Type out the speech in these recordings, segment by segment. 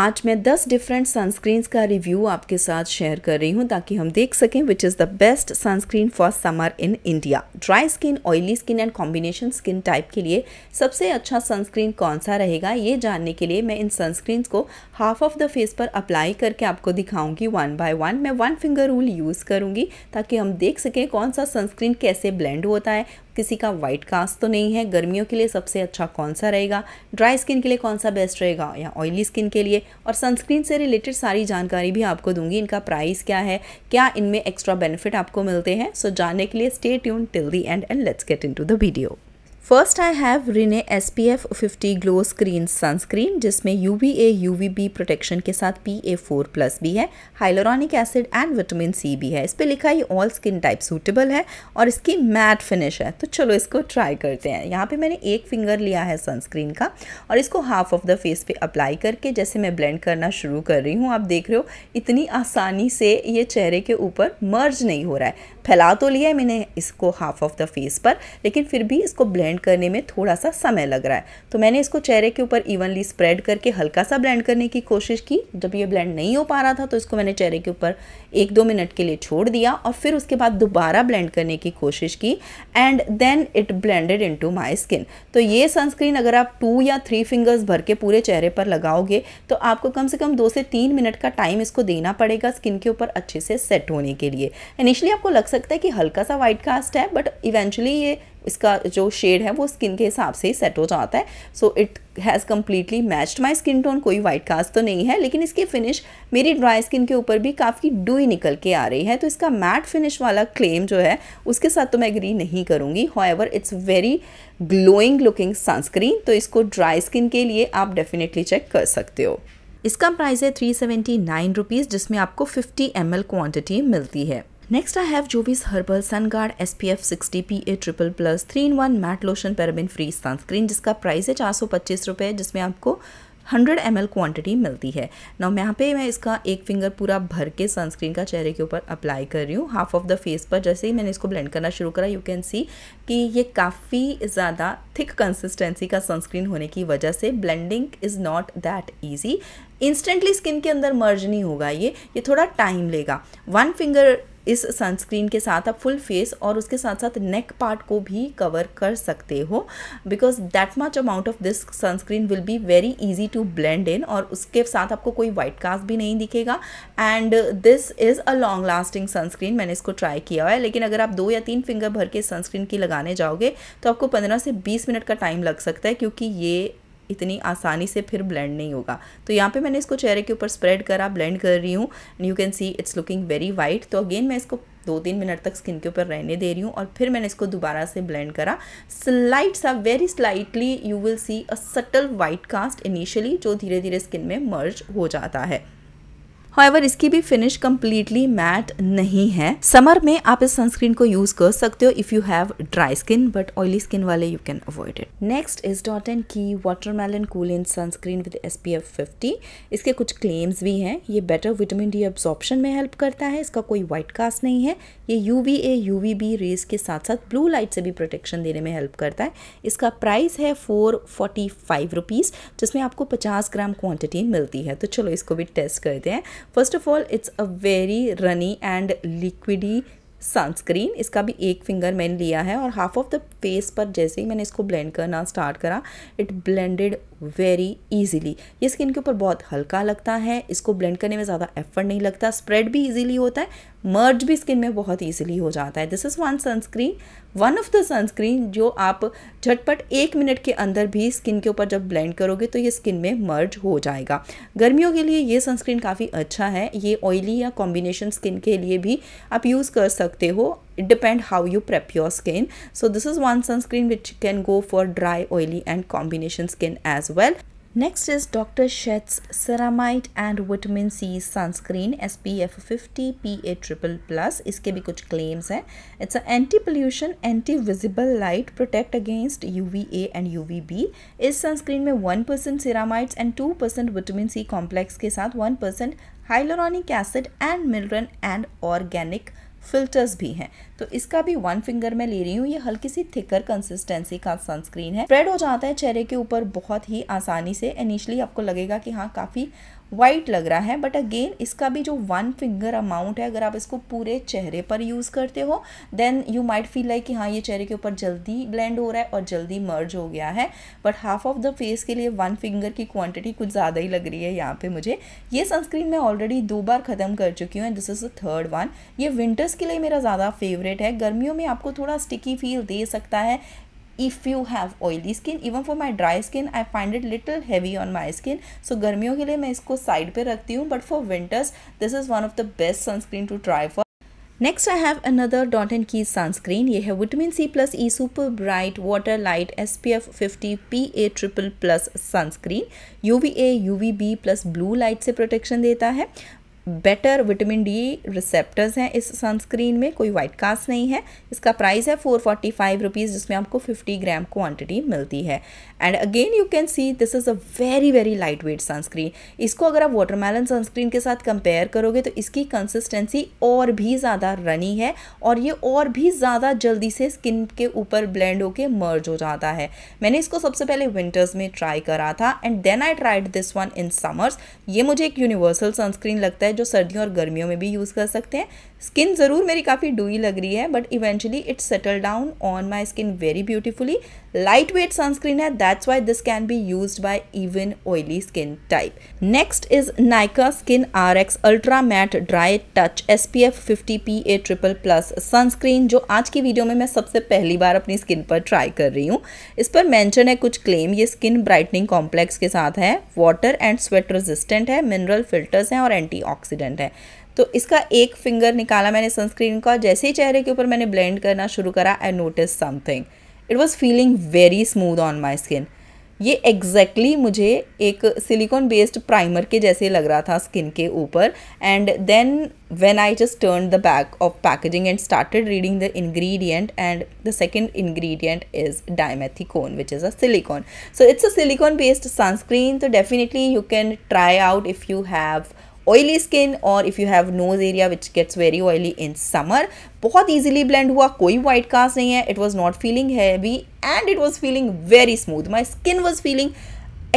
आज मैं 10 different sunscreens का रिव्यू आपके साथ शेयर कर रही हूँ ताकि हम देख सकें which is the best sunscreen for summer in India dry skin oily skin and combination skin type के लिए सबसे अच्छा सनस्क्रीन कौन सा रहेगा ये जानने के लिए मैं इन सनस्क्रीन्स को हाफ ऑफ द फेस पर अप्लाई करके आपको दिखाऊंगी वन बाय वन मैं वन फिंगर रूल यूज़ करूँगी ताकि हम देख सकें कौन सा सनस्क्रीन कैसे ब्लेंड होता है किसी का वाइट कास्ट तो नहीं है गर्मियों के लिए सबसे अच्छा कौन सा रहेगा ड्राई स्किन के लिए कौन सा बेस्ट रहेगा या ऑयली स्किन के लिए और सनस्क्रीन से रिलेटेड सारी जानकारी भी आपको दूंगी इनका प्राइस क्या है क्या इनमें एक्स्ट्रा बेनिफिट आपको मिलते हैं सो so, जानने के लिए stay tuned till the end and let's get into the video first I have Renee S P F fifty glow screen sunscreen जिसमें U V A U V B protection के साथ P A four plus भी है hyaluronic acid and vitamin C भी है इस पर लिखा ये ऑल स्किन टाइप सूटेबल है और इसकी मैट फिनिश है तो चलो इसको ट्राई करते हैं यहाँ पे मैंने एक फिंगर लिया है सनस्क्रीन का और इसको हाफ ऑफ द फेस पे अप्लाई करके जैसे मैं ब्लेंड करना शुरू कर रही हूँ आप देख रहे हो इतनी आसानी से ये चेहरे के ऊपर मर्ज नहीं हो रहा है फैला तो लिया है मैंने इसको हाफ ऑफ द फेस पर लेकिन फिर भी इसको ब्लेंड करने में थोड़ा सा समय लग रहा है तो मैंने इसको चेहरे के ऊपर इवनली स्प्रेड करके हल्का सा ब्लेंड करने की कोशिश की जब ये ब्लेंड नहीं हो पा रहा था तो इसको मैंने चेहरे के ऊपर एक दो मिनट के लिए छोड़ दिया और फिर उसके बाद दोबारा ब्लेंड करने की कोशिश की and then it blended into my skin तो ये सनस्क्रीन अगर आप टू या थ्री फिंगर्स भर के पूरे चेहरे पर लगाओगे तो आपको कम से कम दो से तीन मिनट का टाइम इसको देना पड़ेगा स्किन के ऊपर अच्छे से सेट होने के लिए इनिशियली आपको लग सकता है कि हल्का सा वाइट कास्ट है बट इवेंचुअली ये इसका जो शेड है वो स्किन के हिसाब से ही सेट हो जाता है so it has completely matched my skin tone कोई वाइट कास्ट तो नहीं है लेकिन इसकी फिनिश मेरी ड्राई स्किन के ऊपर भी काफ़ी डुई निकल के आ रही है तो इसका मैट फिनिश वाला क्लेम जो है उसके साथ तो मैं एग्री नहीं करूँगी ever it's very glowing looking sunscreen तो इसको ड्राई स्किन के लिए आप डेफिनेटली चेक कर सकते हो इसका प्राइस है थ्री सेवेंटी नाइन रुपीज़ जिसमें आपको फिफ्टी एम एल क्वान्टिटी मिलती है next I Next herbal sun guard S P F sixty P A triple plus three in one matte lotion paraben free sunscreen जिसका price है चार सौ पच्चीस रुपये जिसमें आपको हंड्रेड एम एल क्वान्टिटी मिलती है ना यहाँ पे मैं इसका एक फिंगर पूरा भर के सनस्क्रीन का चेहरे के ऊपर अप्लाई कर रही हूँ हाफ ऑफ द फेस पर जैसे ही मैंने इसको ब्लेंड करना शुरू करा यू कैन सी कि ये काफ़ी ज़्यादा थिक कंसिस्टेंसी का सनस्क्रीन होने की वजह से blending is not that easy instantly skin के अंदर मर्ज नहीं होगा ये ये थोड़ा टाइम लेगा वन फिंगर इस सनस्क्रीन के साथ आप फुल फेस और उसके साथ साथ नेक पार्ट को भी कवर कर सकते हो because that much amount of this sunscreen will be very easy to blend in और उसके साथ आपको कोई व्हाइट कास्ट भी नहीं दिखेगा and this is a long lasting sunscreen मैंने इसको ट्राई किया हुआ है लेकिन अगर आप दो या तीन फिंगर भर के सनस्क्रीन की लगाने जाओगे तो आपको पंद्रह से बीस मिनट का टाइम लग सकता है क्योंकि ये इतनी आसानी से फिर ब्लेंड नहीं होगा तो यहाँ पे मैंने इसको चेहरे के ऊपर स्प्रेड करा ब्लेंड कर रही हूँ and you can see it's looking very white तो अगेन मैं इसको दो तीन मिनट तक स्किन के ऊपर रहने दे रही हूँ और फिर मैंने इसको दोबारा से ब्लेंड करा स्लाइट सा very slightly you will see a subtle white cast initially जो धीरे धीरे स्किन में मर्ज हो जाता है हाउएवर इसकी भी फिनिश कम्प्लीटली मैट नहीं है समर में आप इस सनस्क्रीन को यूज कर सकते हो if you have dry skin but oily skin वाले you can avoid it next is dot and key watermelon cooling sunscreen with S P F fifty इसके कुछ क्लेम्स भी हैं ये बेटर विटामिन डी एब्जॉर्प्शन में help करता है इसका कोई व्हाइट कास्ट नहीं है ये U V A U V B rays के साथ साथ ब्लू लाइट से भी प्रोटेक्शन देने में हेल्प करता है इसका प्राइस है फोर फोर्टी फाइव रुपीज़ जिसमें आपको पचास ग्राम क्वान्टिटी मिलती है तो चलो इसको भी टेस्ट करते हैं first of all it's a very runny and liquidy sunscreen इसका भी एक फिंगर मैंने लिया है और हाफ ऑफ द फेस पर जैसे ही मैंने इसको ब्लेंड करना स्टार्ट करा इट ब्लेंडेड वेरी ईजिली ये स्किन के ऊपर बहुत हल्का लगता है इसको ब्लेंड करने में ज़्यादा एफर्ट नहीं लगता स्प्रेड भी ईजिली होता है मर्ज भी स्किन में बहुत ईजिली हो जाता है this is one sunscreen one of the sunscreen जो आप झटपट एक मिनट के अंदर भी स्किन के ऊपर जब ब्लेंड करोगे तो ये स्किन में मर्ज हो जाएगा गर्मियों के लिए ये सनस्क्रीन काफ़ी अच्छा है ये ऑयली या कॉम्बिनेशन स्किन के लिए भी आप यूज़ कर सकते हो it depend how you prep your skin so this is one sunscreen which can go for dry oily and combination skin as well Next is Dr. Shet's Ceramide and Vitamin C Sunscreen SPF 50 PA Triple Plus iske bhi kuch claims hai. It's an anti-pollution, anti-visible light, protect against UVA and UVB is sunscreen mein 1% ceramides and 2% vitamin C complex ke साथ 1% hyaluronic acid and mineral and organic filters भी हैं तो इसका भी one finger में ले रही हूँ ये हल्की सी थिकर कंसिस्टेंसी का सनस्क्रीन है स्प्रेड हो जाता है चेहरे के ऊपर बहुत ही आसानी से इनिशली आपको लगेगा कि हाँ काफ़ी वाइट लग रहा है बट अगेन इसका भी जो वन फिंगर अमाउंट है अगर आप इसको पूरे चेहरे पर यूज़ करते हो then you might feel like कि हाँ ये चेहरे के ऊपर जल्दी ब्लेंड हो रहा है और जल्दी मर्ज हो गया है but half of the face के लिए वन फिंगर की क्वांटिटी कुछ ज़्यादा ही लग रही है यहाँ पे मुझे ये सनस्क्रीन मैं ऑलरेडी दो बार ख़त्म कर चुकी हूँ this is the third one ये विंटर्स के लिए मेरा ज़्यादा फेवरेट है गर्मियों में आपको थोड़ा स्टिकी फील दे सकता है if you have oily skin even for my dry skin I find it little heavy on my skin so गर्मियों के लिए मैं इसको साइड पर रखती हूँ but for winters this is one of the best sunscreen to try for next I have another dot and key sunscreen ये है vitamin C plus E super bright water light S P F fifty P A triple plus sunscreen U V A U V B plus blue light से protection देता है better vitamin D receptors हैं इस sunscreen में कोई white cast नहीं है इसका प्राइस है फोर फोर्टी फाइव रुपीज़ जिसमें आपको फिफ्टी ग्राम क्वांटिटी मिलती है and again you can see this is a very very lightweight sunscreen इसको अगर आप वाटरमेलन सनस्क्रीन के साथ कंपेयर करोगे तो इसकी कंसिस्टेंसी और भी ज़्यादा रनी है और ये और भी ज़्यादा जल्दी से स्किन के ऊपर ब्लेंड होके मर्ज हो जाता है मैंने इसको सबसे पहले विंटर्स में ट्राई करा था and then I tried this one in summers ये मुझे एक यूनिवर्सल सनस्क्रीन लगता है है जो सर्दियों और गर्मियों में भी यूज़ कर सकते हैं स्किन ज़रूर मेरी काफ़ी डूई लग रही है but eventually it's settle down on my skin very beautifully lightweight sunscreen है that's why this can be use by even oily skin type next is Nykaa skin R X ultra matte dry touch S P F fifty P A triple plus sunscreen जो आज की video में मैं सबसे पहली बार अपनी skin पर try कर रही हूँ इस पर मैंशन है कुछ क्लेम ये स्किन ब्राइटनिंग कॉम्प्लेक्स के साथ है वाटर एंड स्वेट रेजिस्टेंट है मिनरल फिल्टर्स हैं और एंटी ऑक्सीडेंट है तो इसका एक फिंगर निकाला मैंने सनस्क्रीन का जैसे ही चेहरे के ऊपर मैंने ब्लेंड करना शुरू करा I notice something it was feeling very smooth on my skin ये एग्जैक्टली exactly मुझे एक सिलिकॉन बेस्ड प्राइमर के जैसे लग रहा था स्किन के ऊपर and then when I just turn the back of packaging and started reading the ingredient and the second ingredient is dimethicone which is a silicone so it's a silicone based sunscreen तो definitely you can try out if you have oily skin or if you have nose area which gets very oily in summer बहुत easily blend हुआ कोई white cast नहीं है it was not feeling heavy and it was feeling very smooth my skin was feeling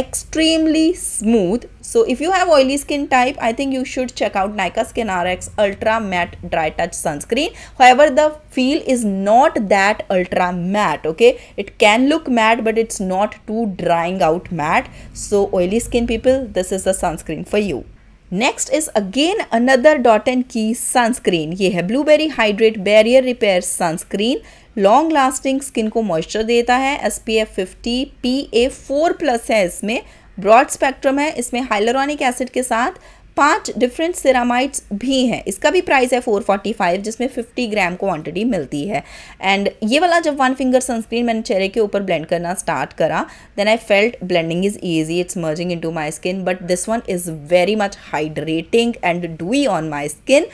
extremely smooth so if you have oily skin type i think you should check out nika skin rx ultra matte dry touch sunscreen however the feel is not that ultra matte okay it can look matte but it's not too drying out matte so oily skin people this is the sunscreen for you next is again another dot and key sunscreen ये है blueberry hydrate barrier repair sunscreen long lasting skin को moisture देता है S P F fifty P A four plus है इसमें broad spectrum है इसमें hyaluronic acid के साथ पांच डिफरेंट सिरामाइड्स भी हैं इसका भी प्राइस है 445 जिसमें 50 ग्राम क्वांटिटी मिलती है एंड ये वाला जब वन फिंगर सनस्क्रीन मैंने चेहरे के ऊपर ब्लेंड करना स्टार्ट करा then I felt blending is easy it's merging into my skin but this one is very much hydrating and dewy on my skin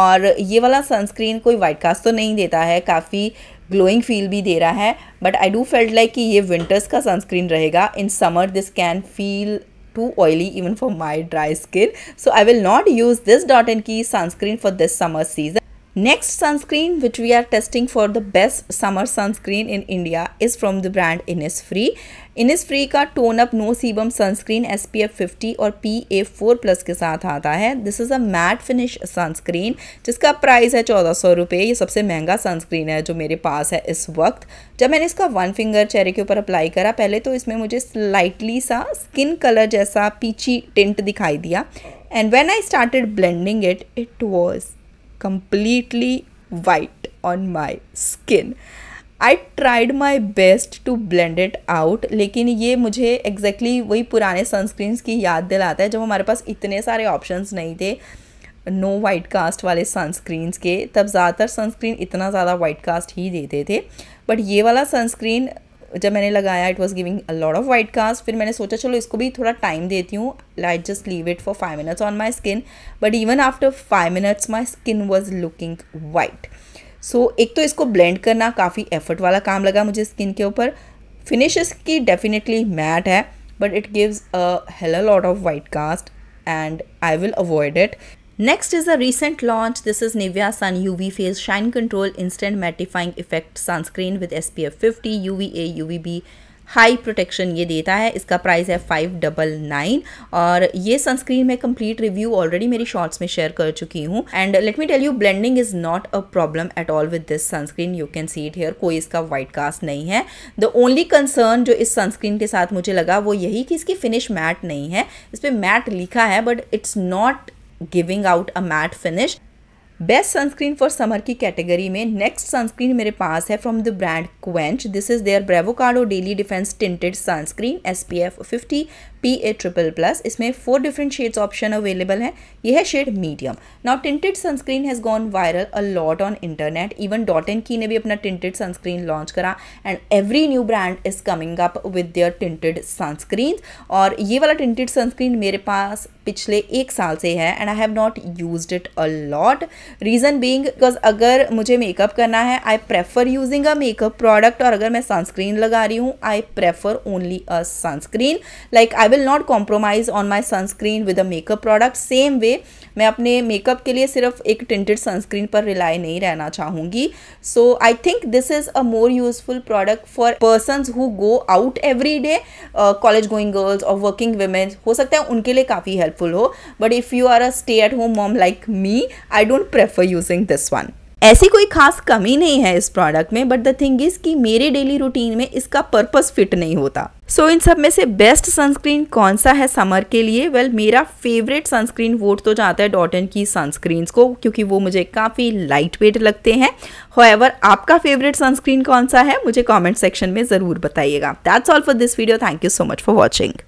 और ये वाला सनस्क्रीन कोई वाइट कास्ट तो नहीं देता है काफ़ी ग्लोइंग फील भी दे रहा है but I do felt like कि ये विंटर्स का सनस्क्रीन रहेगा in summer this can feel too oily even for my dry skin so i will not use this dot and key sunscreen for this summer season Next sunscreen which we are testing for the best summer sunscreen in India is from the brand Innisfree. Innisfree का tone up no sebum sunscreen S P F fifty और P A four plus के साथ आता है this is a matte finish sunscreen जिसका price है चौदह सौ रुपये ये सबसे महंगा सनस्क्रीन है जो मेरे पास है इस वक्त जब मैंने इसका वन फिंगर चेहरे के ऊपर अप्लाई करा पहले तो इसमें मुझे स्लाइटली सा स्किन कलर जैसा पीछी टिंट दिखाई दिया and when I started blending it it was completely white on my skin. I tried my best to blend it out लेकिन ये मुझे exactly वही पुराने sunscreens की याद दिलाता है जब हमारे पास इतने सारे options नहीं थे नो वाइट कास्ट वाले सनस्क्रीन्स के तब ज़्यादातर सनस्क्रीन इतना ज़्यादा वाइट कास्ट ही देते थे बट ये वाला सनस्क्रीन जब मैंने लगाया it was giving a lot of white cast फिर मैंने सोचा चलो इसको भी थोड़ा टाइम देती हूँ light just leave it for five minutes on my skin but even after five minutes my skin was looking white so एक तो इसको ब्लेंड करना काफ़ी एफर्ट वाला काम लगा मुझे स्किन के ऊपर फिनिश इसकी डेफिनेटली मैट है but it gives a hell a lot of white cast and I will avoid it Next is a recent launch. This is Nivea Sun UV Phase Shine Control Instant Mattifying Effect Sunscreen with SPF 50 UVA UVB high protection ये देता है इसका price है five double nine और ये sunscreen मैं complete review already मेरी shorts में शेयर कर चुकी हूँ and let me tell you blending is not a problem at all with this sunscreen you can see it here कोई इसका व्हाइट कास्ट नहीं है द ओनली कंसर्न जो इस सनस्क्रीन के साथ मुझे लगा वो यही कि इसकी फिनिश मैट नहीं है इस पर मैट लिखा है but it's not giving out a matte finish best sunscreen for summer की कैटेगरी में नेक्स्ट सनस्क्रीन मेरे पास है from the brand Quench this is their Bravocado daily defense tinted sunscreen S P F fifty P A triple plus इसमें four different shades option available हैं यह है shade medium now tinted sunscreen has gone viral a lot on internet even Dot and Key ने भी अपना tinted sunscreen launch करा and every new brand is coming up with their tinted sunscreen और ये वाला टिंटेड सनस्क्रीन मेरे पास पिछले एक साल से है and I have not use it a lot reason being because अगर मुझे मेकअप करना है I prefer using a makeup product और अगर मैं सनस्क्रीन लगा रही हूँ I prefer only a sunscreen like I will not compromise on my sunscreen with a makeup product same way मैं अपने मेकअप के लिए सिर्फ एक टिंटेड सनस्क्रीन पर रिलाई नहीं रहना चाहूँगी so I think this is a more useful product for persons who go out every day college going girls और वर्किंग वेमेन हो सकता है उनके लिए काफ़ी हेल्पफुल हो but if you are a stay at home mom like me I don't prefer using this one ऐसी कोई खास कमी नहीं है इस प्रोडक्ट में बट द थिंग इज कि मेरे डेली रूटीन में इसका पर्पस फिट नहीं होता सो so, इन सब में से बेस्ट सनस्क्रीन कौन सा है समर के लिए वेल well, मेरा फेवरेट सनस्क्रीन वोट तो जाता है डॉटन की सनस्क्रीन को क्योंकि वो मुझे काफ़ी लाइट वेट लगते हैं होएवर आपका फेवरेट सनस्क्रीन कौन सा है मुझे कमेंट सेक्शन में ज़रूर बताइएगा that's all for this video thank you so much for watching